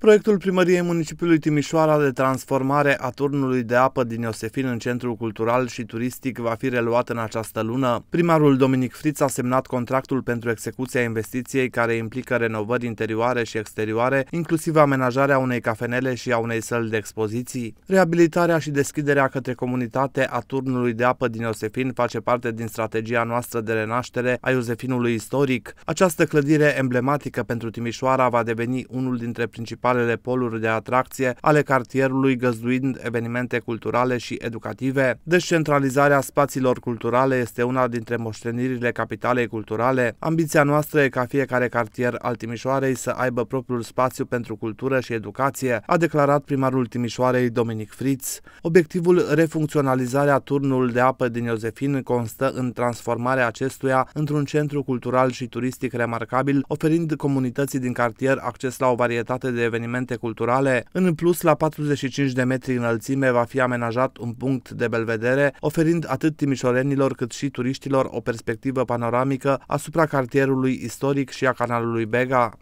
Proiectul Primăriei Municipiului Timișoara de transformare a turnului de apă din Iosefin în centrul cultural și turistic va fi reluat în această lună. Primarul Dominic Friț a semnat contractul pentru execuția investiției care implică renovări interioare și exterioare, inclusiv amenajarea unei cafenele și a unei săli de expoziții. Reabilitarea și deschiderea către comunitate a turnului de apă din Iosefin face parte din strategia noastră de renaștere a Iosefinului istoric. Această clădire emblematică pentru Timișoara va deveni unul dintre principalele principalele poluri de atracție ale cartierului, găzduind evenimente culturale și educative. Descentralizarea spațiilor culturale este una dintre moștenirile capitalei culturale. Ambiția noastră e ca fiecare cartier al Timișoarei să aibă propriul spațiu pentru cultură și educație, a declarat primarul Timișoarei Dominic Fritz. Obiectivul refuncționalizarea turnul de apă din Iosefin constă în transformarea acestuia într-un centru cultural și turistic remarcabil, oferind comunității din cartier acces la o varietate de evenimente evenimente culturale. În plus, la 45 de metri înălțime va fi amenajat un punct de belvedere, oferind atât timișorenilor cât și turiștilor o perspectivă panoramică asupra cartierului istoric și a canalului Bega.